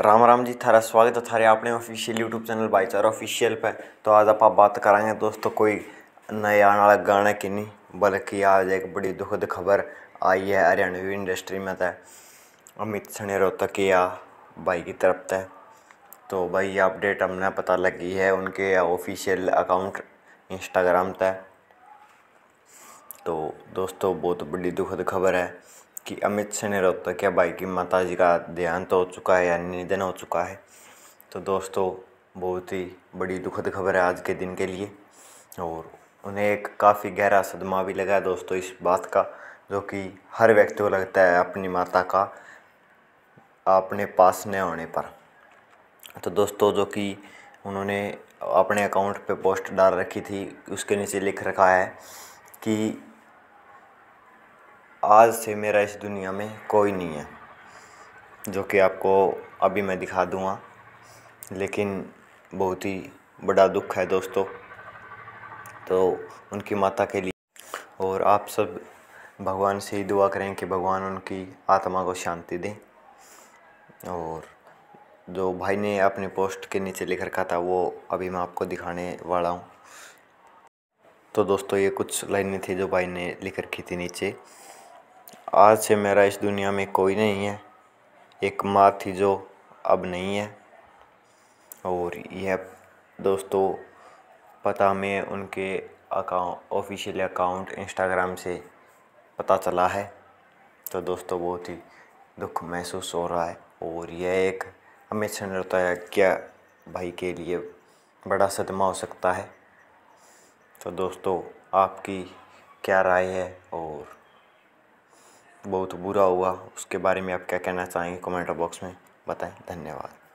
राम राम जी थारा स्वागत है थारे अपने ऑफिशियल यूट्यूब चैनल भाईचार ऑफिशियल पे तो आज आप बात करेंगे दोस्तों कोई नया आने वाला गाने की नहीं बल्कि आज एक बड़ी दुखद खबर आई है हरियाणवी इंडस्ट्री में तो अमित सने रोहतक या भाई की तरफ तय तो भाई ये अपडेट हमने पता लगी है उनके ऑफिशियल अकाउंट इंस्टाग्राम तय तो दोस्तों बहुत बड़ी दुखद खबर है कि अमित से निरौता तो क्या भाई की माता जी का देहांत हो चुका है या निधन हो चुका है तो दोस्तों बहुत ही बड़ी दुखद खबर है आज के दिन के लिए और उन्हें एक काफ़ी गहरा सदमा भी लगा है दोस्तों इस बात का जो कि हर व्यक्ति को लगता है अपनी माता का अपने पास न होने पर तो दोस्तों जो कि उन्होंने अपने अकाउंट पे पोस्ट डाल रखी थी उसके नीचे लिख रखा है कि आज से मेरा इस दुनिया में कोई नहीं है जो कि आपको अभी मैं दिखा दूँगा लेकिन बहुत ही बड़ा दुख है दोस्तों तो उनकी माता के लिए और आप सब भगवान से ही दुआ करें कि भगवान उनकी आत्मा को शांति दें और जो भाई ने अपने पोस्ट के नीचे लिख रखा था वो अभी मैं आपको दिखाने वाला हूँ तो दोस्तों ये कुछ लाइनें थी जो भाई ने लिख रखी थी नीचे आज से मेरा इस दुनिया में कोई नहीं है एक माँ थी जो अब नहीं है और यह दोस्तों पता में उनके अकाउंट ऑफिशियल अकाउंट इंस्टाग्राम से पता चला है तो दोस्तों बहुत ही दुख महसूस हो रहा है और यह एक हमें है क्या भाई के लिए बड़ा सदमा हो सकता है तो दोस्तों आपकी क्या राय है और बहुत बुरा हुआ उसके बारे में आप क्या कहना चाहेंगे कमेंट बॉक्स में बताएं धन्यवाद